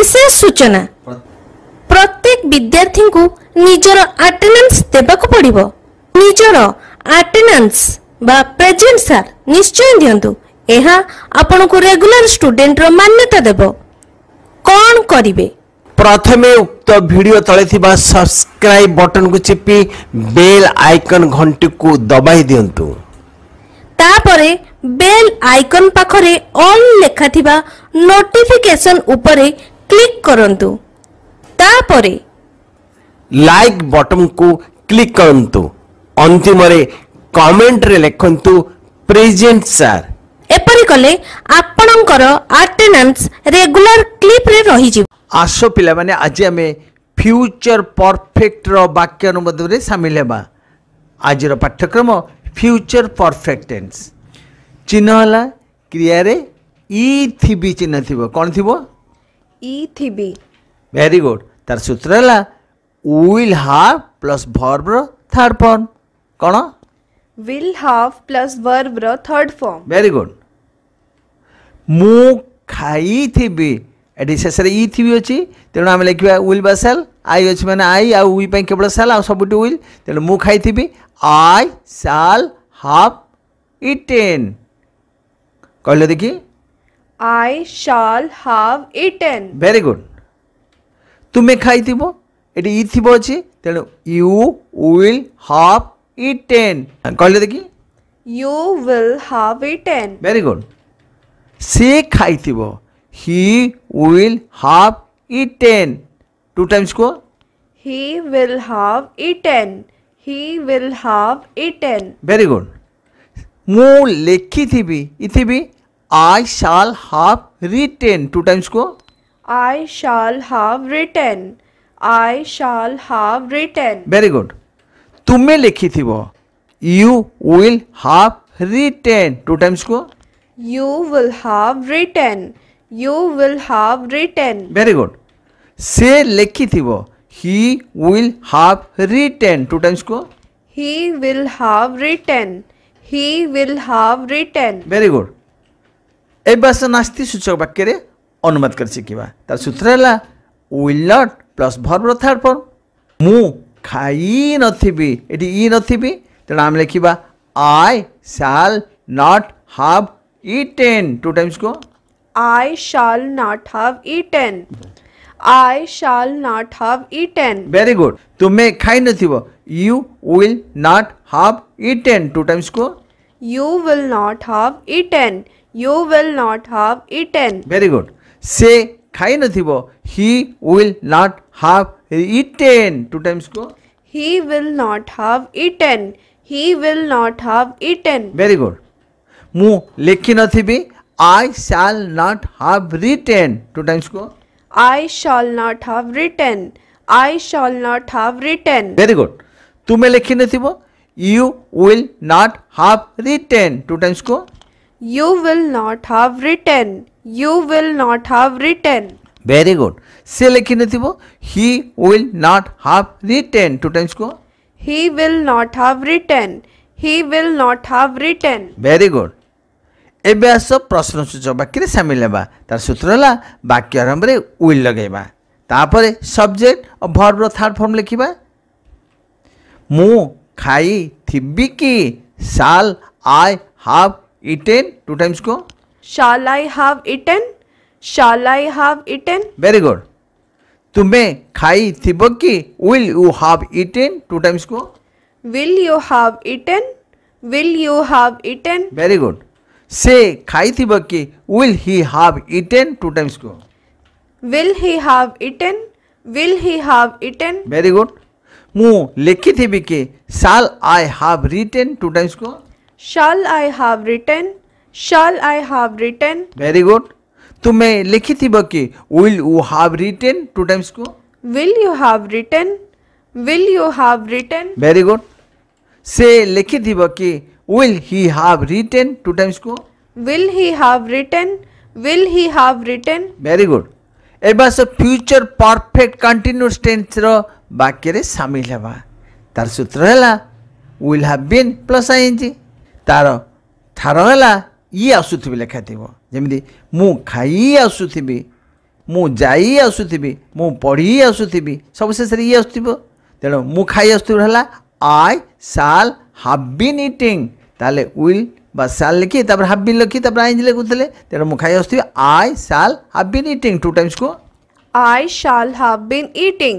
ବିଶେଷ ସୂଚନା ପ୍ରତ୍ୟେକ ବିଦ୍ୟାର୍ଥୀଙ୍କୁ ନିଜର ଆଟେଣ୍ଡାନ୍ସ ଦେବାକୁ ପଡ଼ିବ ନିଜର ଆଟେଣ୍ଡାନ୍ସ ବା ପ୍ରେଜେଣ୍ଟ ସାର୍ ନିଶ୍ଚୟ ଦିଅନ୍ତୁ ଏହା ଆପଣଙ୍କୁ ରେଗୁଲାର ଷ୍ଟୁଡେଣ୍ଟର ମାନ୍ୟତା ଦେବ କ'ଣ କରିବେ ପ୍ରଥମେ ଉକ୍ତ ଭିଡ଼ିଓ ତଳେ ଥିବା ସବସ୍କ୍ରାଇବ୍ ବଟନକୁ ଚିପି ବେଲ୍ ଆଇକନ୍ ଘଣ୍ଟିକୁ ଦବାଇ ଦିଅନ୍ତୁ ତାପରେ ବେଲ୍ ଆଇକନ୍ ପାଖରେ ଅଲ୍ ଲେଖାଥିବା ନୋଟିଫିକେସନ୍ ଉପରେ କ୍ଲିକ୍ କରନ୍ତୁ ତାପରେ ଲାଇକ୍ ବଟନ୍କୁ କ୍ଲିକ୍ କରନ୍ତୁ ଅନ୍ତିମରେ କମେଣ୍ଟରେ ଲେଖନ୍ତୁ ପ୍ରେଜେଣ୍ଟ ସାର୍ ଏପରି କଲେ ଆପଣଙ୍କର ଆଟେଣ୍ଡାନ୍ସ ରେଗୁଲାର କ୍ଲିପ୍ରେ ରହିଯିବ ଆସ ପିଲାମାନେ ଆଜି ଆମେ ଫ୍ୟୁଚର୍ ପରଫେକ୍ଟର ବାକ୍ୟ ଅନୁବାଦରେ ସାମିଲ ହେବା ଆଜିର ପାଠ୍ୟକ୍ରମ ଫ୍ୟୁଚର୍ ପରଫେକ୍ଟ ଟେନ୍ସ ଚିହ୍ନ ହେଲା କ୍ରିୟାରେ ଇ ଥିବି ଚିହ୍ନ ଥିବ କ'ଣ ଥିବ ଇ ଥିବି ଭେରି ଗୁଡ଼୍ ତାର ସୂତ୍ର ହେଲା ୱିଲ୍ হাভ ପ୍ଲସ୍ ভর্বর থার্ড ফর্ম କ'ଣ ୱିଲ୍ have ପ୍ଲସ୍ verb ର third ଭେରି ଗୁଡ଼୍ ମୁଁ ଖାଇଥିବି ଏଠି ଶେଷରେ ଇ ଥିବି ଅଛି ତେଣୁ ଆମେ ଲେଖିବା ୱିଲ୍ ବା ସେଲ୍ ଆଇ ଅଛି ମାନେ ଆଇ ଆଉ ୱି ପାଇଁ କେବଳ ସେଲ୍ ଆଉ ସବୁଠି ୱିଲ୍ ତେଣୁ ମୁଁ ଖାଇଥିବି ଆଇ ସାଲ୍ ହାଫ୍ ଇଟେନ୍ କହିଲ ଦେଖି I shall have eaten. Very good. ତୁମେ ଖାଇଥିବ ଏଠି ଇ ଥିବ ଅଛି ତେଣୁ ୟୁ ୱିଲ୍ ହାଭ୍ ଇଟେନ୍ କହିଲେ ଦେଖି you will have eaten very good ସେ ଖାଇଥିବ he will have eaten two times କୁହ he will have eaten he will have eaten very good ମୁଁ ଲେଖିଥିବି ଇଥିବି I shall have written two times को I shall have written I shall have written very good तुम्हें लिखी थी वो you will have written two times को you will have written you will have written very good से लिखी थी वो he will have written two times को he will have written he will have written very good एवास नास्ती सूचक वाक्य अनुवाद कर शिखा तार सूत्र है विल नट प्लस भर थार्ड फर्म मु खाई नी एटी इ नथिबी तेणु आम लिखा I shall not have eaten two times को I shall not have eaten I shall not have eaten very good तुम्हें खाई नथिबो you will not have eaten two times को you will not have eaten you will not have eaten very good say ખાઈ નથી બો he will not have eaten two times go he will not have eaten he will not have eaten very good ମୁଁ ଲେଖି ନଥିବି I shall not have written two times go I shall not have written I shall not have written very good ତୁମେ ଲେଖି ନଥିବ you will not have written two times go You will not have written. You will not have written. Very good. से लिखी नहीं थी वो He will not have written. Two times को He will not have written. He will not have written. Very good. ଏବେ ଆସ ପ୍ରଶ୍ନସୂଚକ ବାକ୍ୟରେ ସାମିଲ ହେବା ତାର ସୂତ୍ର ହେଲା ବାକ୍ୟ ଆରମ୍ଭରେ ୱିଲ୍ ଲଗାଇବା ତାପରେ ସବଜେକ୍ଟ ଓ ଭର୍ବର ଥାର୍ଡ଼ ଫର୍ମ ଲେଖିବା ମୁଁ ଖାଇଥିବି କି shall I have eaten two times go shall i have eaten shall i have eaten very good tumhe khai thibo ki will you have eaten two times go will you have eaten will you have eaten very good से खाई थिबो कि will he have eaten two times go will he have eaten will he have eaten very good ମୁଁ ଲେଖିଥିବି କି shall I have written two times କ'ଣ shall I have written shall I have written very good तुम्हें लिखी थी बकी will you have written two times को will you have written will you have written very good से लिखी थी बकी will he have written two times को will he have written will he have written very good एबा से future perfect continuous tense रो वाक्य रे शामिल हेबा तार सूत्र हैला will have been plus ING ତାର ଠାର ହେଲା ଇଏ ଆସୁଥିବି ଲେଖାଥିବ ଯେମିତି ମୁଁ ଖାଇ ଆସୁଥିବି ମୁଁ ଯାଇ ଆସୁଥିବି ମୁଁ ପଢ଼ି ଆସୁଥିବି ସବୁ ଶେଷରେ ଇଏ ଆସୁଥିବ ତେଣୁ ମୁଁ ଖାଇ ଆସୁଥିବି ହେଲା I shall have been eating ତାହେଲେ ୱିଲ୍ বা সাল লিখি তারপর হাফ বিন লিখি তারপর আইন লিখুলে তেমন মু খাই আসছি I shall have been eating two times কো I shall have been eating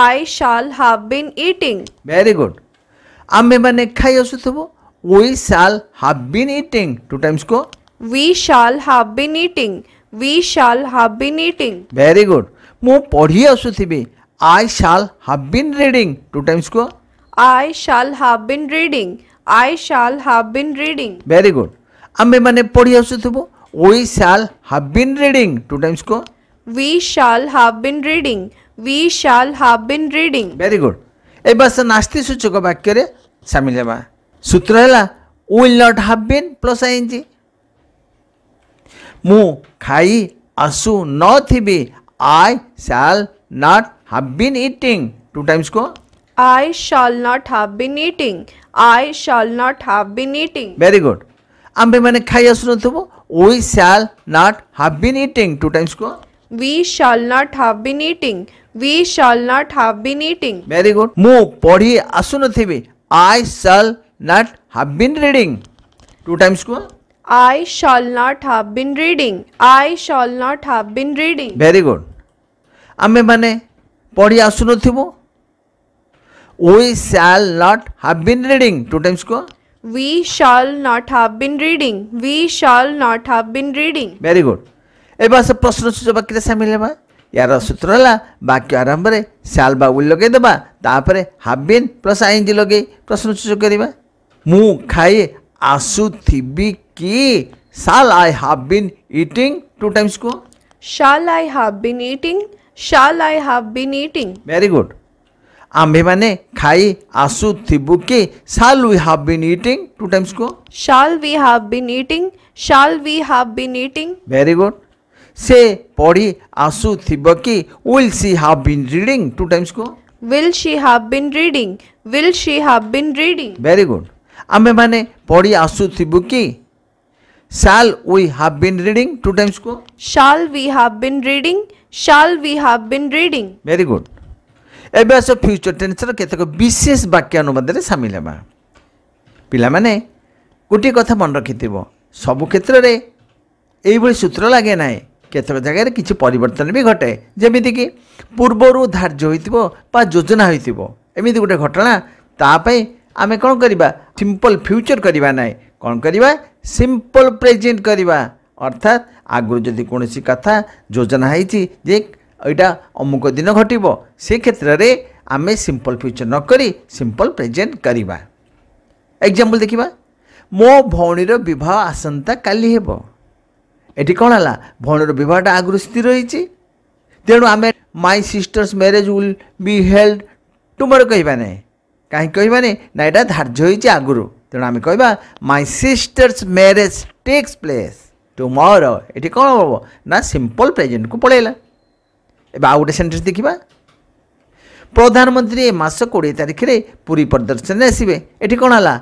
I shall have been eating very good আম্ভে মানে খাই আসুথবু We shall have been eating. Two times go. We shall have been eating. We shall have been eating. Very good. ମୁଁ ପଢ଼ି ଆସୁଥିବି I shall have been reading. Two times go. I shall have been reading. I shall have been reading. Very good. ଆମେ ମାନେ ପଢ଼ି ଆସୁଥିବୁ We shall have been reading. Two times go. We shall have been reading. We shall have been reading. Very good. ଏବେ ସେ ନାସ୍ତି ସୂଚକ ବାକ୍ୟରେ ସାମିଲ ହେବା सूत्र है will not have been plus I N G मु खाई आसु नथिबि I shall not have been eating two times को I shall not have been eating I shall not have been eating very good आंबे मैंने खाई आसु नथबो we shall not have been eating two times को we shall not have been eating we shall not have been eating very good मु पढ़ी आसु नथिबि I shall not have been reading. Two times go. I shall not have been reading. I shall not have been reading. Very good. ଆମେ ମାନେ ପଢ଼ି ଆସୁନଥିବୁ we shall not have been reading two times କୁହ we shall not have been reading we shall not have been reading very good एवं से प्रश्न सूचक वाक्य सामिल है यार सूत्र है वाक्य आरंभ में शाल बा उल लगे तापर हाव बीन प्लस जी लगे प्रश्न सूचक करवा ମୁଁ ଖାଇ ଆସୁଥିବି କି Shall I have been eating? Two times go. Shall I have been eating? Shall I have been eating? Very good. आम्भेମାନେ ଖାଇ ଆସୁଥିବୁ କି Shall we have been eating? Two times go. Shall we have been eating? Shall we have been eating? Very good. ସେ ପଢ଼ି ଆସୁଥିବ କି Will she have been reading? Two times go. Will she have been reading? Will she have been reading? Very good. ଆମେମାନେ ପଢ଼ି ଆସୁଥିବୁ କି shall we have been reading? Two times go. Shall we have been reading? Shall we have been reading? Very good. ଏବେ ଆସ future ଟେନ୍ସର କେତେକ ବିଶେଷ ବାକ୍ୟାନୁବାଦରେ ସାମିଲ ହେବା ପିଲାମାନେ ଗୋଟିଏ କଥା ମନେ ରଖିଥିବ ସବୁ କ୍ଷେତ୍ରରେ ଏଇଭଳି ସୂତ୍ର ଲାଗେ ନାହିଁ କେତେକ ଜାଗାରେ କିଛି ପରିବର୍ତ୍ତନ ବି ଘଟେ ଯେମିତିକି ପୂର୍ବରୁ ଧାର୍ଯ୍ୟ ହୋଇଥିବ ବା ଯୋଜନା ହୋଇଥିବ ଏମିତି ଗୋଟେ ଘଟଣା ତା ପାଇଁ ଆମେ କ'ଣ କରିବା ସିମ୍ପଲ୍ ଫ୍ୟୁଚର୍ କରିବା ନାହିଁ କ'ଣ କରିବା ସିମ୍ପଲ୍ ପ୍ରେଜେଣ୍ଟ କରିବା ଅର୍ଥାତ୍ ଆଗରୁ ଯଦି କୌଣସି କଥା ଯୋଜନା ହେଇଛି ଯେ ଏଇଟା ଅମୁକ ଦିନ ଘଟିବ ସେ କ୍ଷେତ୍ରରେ ଆମେ ସିମ୍ପଲ୍ ଫ୍ୟୁଚର୍ ନକରି ସିମ୍ପଲ୍ ପ୍ରେଜେଣ୍ଟ କରିବା ଏକ୍ଜାମ୍ପଲ୍ ଦେଖିବା ମୋ ଭଉଣୀର ବିବାହ ଆସନ୍ତା କାଲି ହେବ ଏଠି କ'ଣ ହେଲା ଭଉଣୀର ବିବାହଟା ଆଗରୁ ସ୍ଥିର ହେଇଛି ତେଣୁ ଆମେ my sister's marriage will be held tomorrow କହିବା ନାହିଁ କାହିଁ କହିବାନି ନା ଏଇଟା ଧାର୍ଯ୍ୟ ହୋଇଛି ଆଗରୁ ତେଣୁ ଆମେ କହିବା my sister's marriage takes place tomorrow ଏଠି କ'ଣ ହେବ ନା ସିମ୍ପଲ୍ ପ୍ରେଜେଣ୍ଟକୁ ପଳେଇଲା ଏବେ ଆଉ ଗୋଟେ ସେଣ୍ଟେନ୍ସ ଦେଖିବା ପ୍ରଧାନମନ୍ତ୍ରୀ ଏ ମାସ କୋଡ଼ିଏ ତାରିଖରେ ପୁରୀ ପରିଦର୍ଶନରେ ଆସିବେ ଏଠି କ'ଣ ହେଲା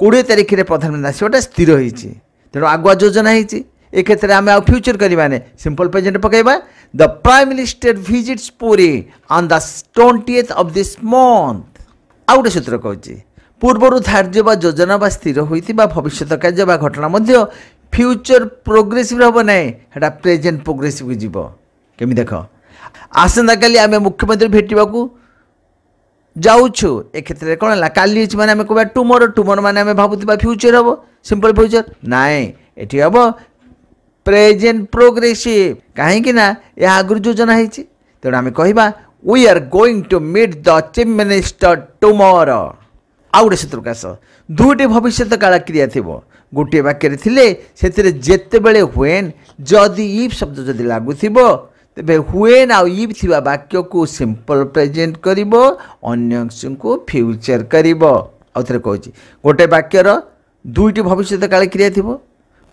କୋଡ଼ିଏ ତାରିଖରେ ପ୍ରଧାନମନ୍ତ୍ରୀ ଆସିବାଟା ସ୍ଥିର ହୋଇଛି ତେଣୁ ଆଗୁଆ ଯୋଜନା ହୋଇଛି ଏ କ୍ଷେତ୍ରରେ ଆମେ ଆଉ ଫ୍ୟୁଚର୍ କରିବାନି ସିମ୍ପଲ୍ ପ୍ରେଜେଣ୍ଟ ପକାଇବା the prime minister visits Puri on the twentieth of this month ଆଉ ଗୋଟେ ସୂତ୍ର କହୁଛି ପୂର୍ବରୁ ଧାର୍ଯ୍ୟ ବା ଯୋଜନା ବା ସ୍ଥିର ହୋଇଥିବା ଭବିଷ୍ୟତ କାର୍ଯ୍ୟ ବା ଘଟଣା ମଧ୍ୟ ଫ୍ୟୁଚର୍ ପ୍ରୋଗ୍ରେସିଭ୍ ହେବ ନାହିଁ ସେଇଟା ପ୍ରେଜେଣ୍ଟ ପ୍ରୋଗ୍ରେସିଭ୍କୁ ଯିବ କେମିତି ଦେଖ ଆସନ୍ତାକାଲି ଆମେ ମୁଖ୍ୟମନ୍ତ୍ରୀ ଭେଟିବାକୁ ଯାଉଛୁ ଏ କ୍ଷେତ୍ରରେ କ'ଣ ହେଲା କାଲି ଅଛି ମାନେ ଆମେ କହିବା ଟୁମୋର ଟୁମୋର ମାନେ ଆମେ ଭାବୁଥିବା ଫ୍ୟୁଚର୍ ହେବ ସିମ୍ପଲ୍ ଫ୍ୟୁଚର୍ ନାହିଁ ଏଠି ହେବ ପ୍ରେଜେଣ୍ଟ ପ୍ରୋଗ୍ରେସିଭ୍ କାହିଁକିନା ଏହା ଆଗରୁ ଯୋଜନା ହେଇଛି ତେଣୁ ଆମେ କହିବା we are going to meet the chief minister tomorrow ଆଉ ଗୋଟେ ସେ ପ୍ରକାଶ ଦୁଇଟି ଭବିଷ୍ୟତ କାଳ କ୍ରିୟା ଥିବ ଗୋଟିଏ ବାକ୍ୟରେ ଥିଲେ ସେଥିରେ ଯେତେବେଳେ ହୁଏନ୍ ଯଦି ଇଫ୍ ଶବ୍ଦ ଯଦି ଲାଗୁଥିବ ତେବେ ହୁଏନ୍ ଆଉ ଇଫ୍ ଥିବା ବାକ୍ୟକୁ ସିମ୍ପଲ ପ୍ରେଜେଣ୍ଟ କରିବ ଅନ୍ୟଙ୍କୁ ଫ୍ୟୁଚର୍ କରିବ ଆଉ ଥରେ କହୁଛି ଗୋଟେ ବାକ୍ୟର ଦୁଇଟି ଭବିଷ୍ୟତ କାଳ କ୍ରିୟା ଥିବ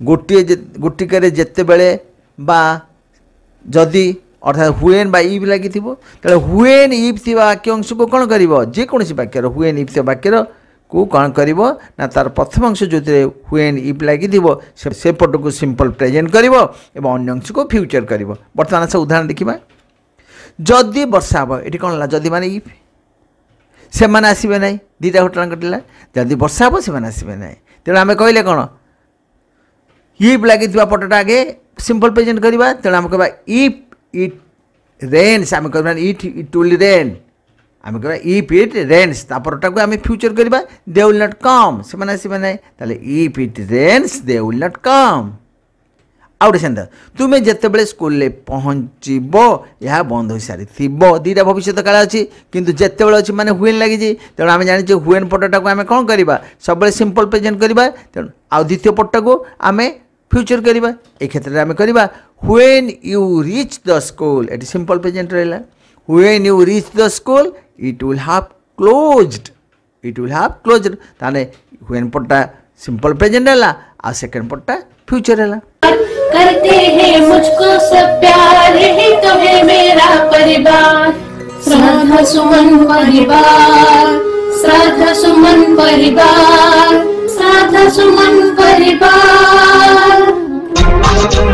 ଗୋଟିଏ ଗୋଟିକରେ ଯେତେବେଳେ ବା ଯଦି অর্থাৎ হুয়েন বা ইভ লাগিথিব তাহলে হুয়েন ইভ থিবা বাক্য অংশকে কোণ করিব যেকোনসি বাক্যর হুয়েন ইভ থিবা বাক্যর কু কোণ করিব না তার প্রথম অংশ যেতে হুয়েন ইভ লাগিথিব সেপটকু সিম্পল প্রেজেন্ট করিব এবং অন্য অংশকে ফিউচর করিব বর্তমান সে উদাহরণ দেখিবা ଯଦି ବର୍ଷା ହେବ ଏଠି କ'ଣ ହେଲା ଯଦି ମାନେ ଇଫ୍ ସେମାନେ ଆସିବେ ନାହିଁ ଦୁଇଟା ଘଟଣା ଘଟିଲା ଯଦି ବର୍ଷା ହେବ ସେମାନେ ଆସିବେ ନାହିଁ ତେଣୁ ଆମେ କହିଲେ କ'ଣ ଇଫ୍ ଲାଗିଥିବା ପଟଟା ଆଗେ ସିମ୍ପଲ୍ ପ୍ରେଜେଣ୍ଟ କରିବା ତେଣୁ ଆମେ କହିବା ଇଫ୍ it ରେନ୍ସ ଆମେ କହିବା ଇଟ୍ ଇଟ୍ ୱିଲ୍ ରେନ୍ ଆମେ କହିବା ଇଫ୍ ଇଟ୍ ରେନ୍ସ ତା ପରଟାକୁ ଆମେ ଫ୍ୟୁଚର୍ କରିବା ଦେ ୱିଲ୍ ନଟ୍ କମ୍ ସେମାନେ ଆସିବେ ନାହିଁ ତାହେଲେ if it rains they will not come ଆଉ ଗୋଟେ ସେନ୍ତା ତୁମେ ଯେତେବେଳେ ସ୍କୁଲରେ ପହଞ୍ଚିବ ଏହା ବନ୍ଦ ହୋଇସାରିଥିବ ଦୁଇଟା ଭବିଷ୍ୟତ କାଳ ଅଛି କିନ୍ତୁ ଯେତେବେଳେ ଅଛି ମାନେ ହୁଏନ୍ ଲାଗିଛି ତେଣୁ ଆମେ ଜାଣିଛେ ହୁଏନ୍ ପଟଟାକୁ ଆମେ କ'ଣ କରିବା ସବୁବେଳେ ସିମ୍ପଲ୍ ପ୍ରେଜେଣ୍ଟ କରିବା ତେଣୁ ଆଉ ଦ୍ୱିତୀୟ ପଟଟାକୁ ଆମେ ଫ୍ୟୁଚର୍ କରିବା ଏ କ୍ଷେତ୍ରରେ ଆମେ କରିବା when you reach the school at simple present regular when you reach the school it will have closed it will have closed tane when पट्टा simple present है और second पट्टा future है करते हैं मुझको सब प्यार है तुम्हें मेरा परिवार श्राद्ध सुमन परिवार श्राद्ध सुमन परिवार श्राद्ध सुमन परिवार